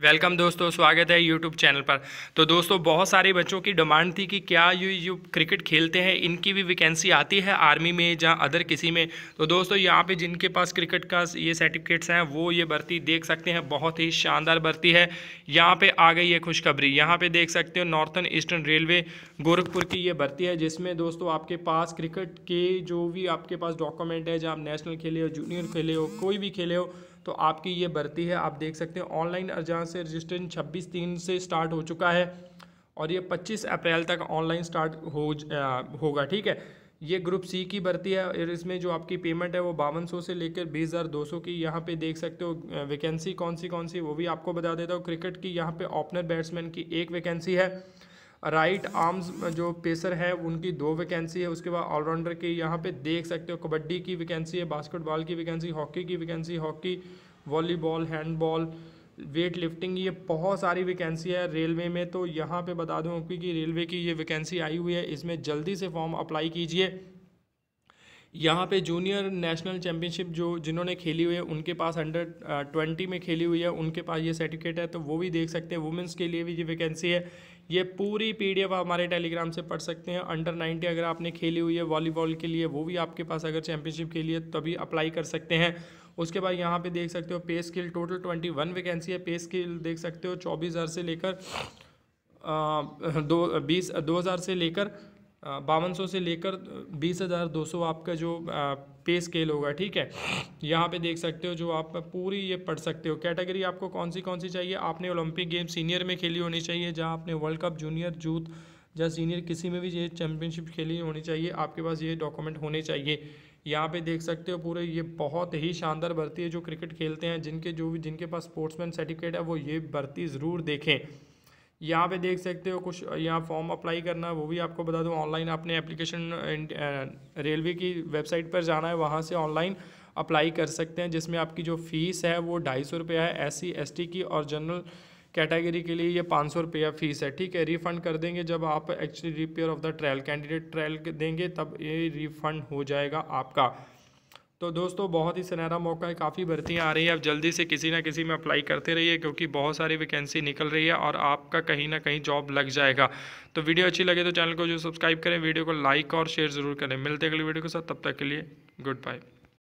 welcome दोस्तों स्वागत है यूट्यूब चैनल पर तो दोस्तों बहुत सारे बच्चों की डिमांड थी कि क्या ये जो क्रिकेट खेलते हैं इनकी भी वैकेंसी आती है आर्मी में या अदर किसी में तो दोस्तों यहाँ पे जिनके पास क्रिकेट का ये सर्टिफिकेट्स हैं वो ये भर्ती देख सकते हैं बहुत ही शानदार भर्ती है यहाँ पर आ गई है खुशखबरी यहाँ पर देख सकते हो नॉर्थन ईस्टर्न रेलवे गोरखपुर की ये भर्ती है जिसमें दोस्तों आपके पास क्रिकेट के जो भी आपके पास डॉक्यूमेंट है जहाँ आप नेशनल खेले हो जूनियर खेले हो कोई भी खेले हो तो आपकी ये भर्ती है आप देख सकते हैं ऑनलाइन अर्जा से रजिस्ट्रेशन छब्बीस तीन से स्टार्ट हो चुका है और ये पच्चीस अप्रैल तक ऑनलाइन स्टार्ट हो होगा ठीक है ये ग्रुप सी की भर्ती है और इसमें जो आपकी पेमेंट है वो बावन सौ से लेकर बीस हज़ार दो सौ की यहाँ पे देख सकते हो वैकेंसी कौन सी कौन सी वो भी आपको बता देता हूँ क्रिकेट की यहाँ पे ओपनर बैट्समैन की एक वैकेंसी है राइट आर्म्स जो पेसर है उनकी दो वैकेंसी है उसके बाद ऑलराउंडर की यहाँ पे देख सकते हो कबड्डी की वैकेंसी है बास्केटबॉल की वैकेंसी हॉकी की vacancy hockey volleyball handball weight lifting ये बहुत सारी वैकेंसी है रेलवे में तो यहाँ पे बता दूँ आपकी कि रेलवे की ये वैकेंसी आई हुई है इसमें जल्दी से फॉर्म अप्लाई कीजिए यहाँ पे जूनियर नेशनल चैम्पियनशिप जो जिन्होंने खेली हुई है उनके पास अंडर ट्वेंटी में खेली हुई है उनके पास ये सर्टिफिकेट है तो वो भी देख सकते हैं वुमेंस के लिए भी ये वैकेंसी है ये पूरी पीडीएफ आप हमारे टेलीग्राम से पढ़ सकते हैं अंडर नाइन्टी अगर आपने खेली हुई है वॉलीबॉल के लिए वो भी आपके पास अगर चैम्पियनशिप के लिए तभी अप्लाई कर सकते हैं उसके बाद यहाँ पर देख सकते हो pay skill total twenty one vacancy है पे स्किल देख सकते हो चौबीस हज़ार से लेकर दो बीस दो हज़ार से लेकर बावन सौ से लेकर बीस हज़ार दो सौ आपका जो पे स्केल होगा ठीक है यहाँ पे देख सकते हो जो आप पूरी ये पढ़ सकते हो कैटेगरी आपको कौन सी कौन सी चाहिए आपने ओलंपिक गेम सीनियर में खेली होनी चाहिए जहाँ आपने वर्ल्ड कप जूनियर जूथ या सीनियर किसी में भी ये चैम्पियनशिप खेली होनी चाहिए आपके पास ये डॉक्यूमेंट होने चाहिए यहाँ पे देख सकते हो पूरे ये बहुत ही शानदार भर्ती है जो क्रिकेट खेलते हैं जिनके जो भी जिनके पास स्पोर्ट्समैन सर्टिफिकेट है वो ये भर्ती ज़रूर देखें यहाँ पे देख सकते हो कुछ यहाँ फॉर्म अप्लाई करना है वो भी आपको बता दूँ ऑनलाइन आपने एप्लीकेशन रेलवे की वेबसाइट पर जाना है वहाँ से ऑनलाइन अप्लाई कर सकते हैं जिसमें आपकी जो फ़ीस है वो ढाई सौ रुपया है एस सी की और जनरल कैटेगरी के लिए ये पाँच सौ रुपया फ़ीस है ठीक है रिफ़ंड कर देंगे जब आप actually repair of the trial candidate trial देंगे तब ये रिफ़ंड हो जाएगा आपका तो दोस्तों बहुत ही सुनहरा मौका है काफ़ी भर्तियाँ आ रही हैं आप जल्दी से किसी ना किसी में अप्लाई करते रहिए क्योंकि बहुत सारी वैकेंसी निकल रही है और आपका कहीं ना कहीं जॉब लग जाएगा तो वीडियो अच्छी लगे तो चैनल को जो सब्सक्राइब करें वीडियो को लाइक और शेयर ज़रूर करें मिलते अगली वीडियो के साथ तब तक के लिए गुड बाय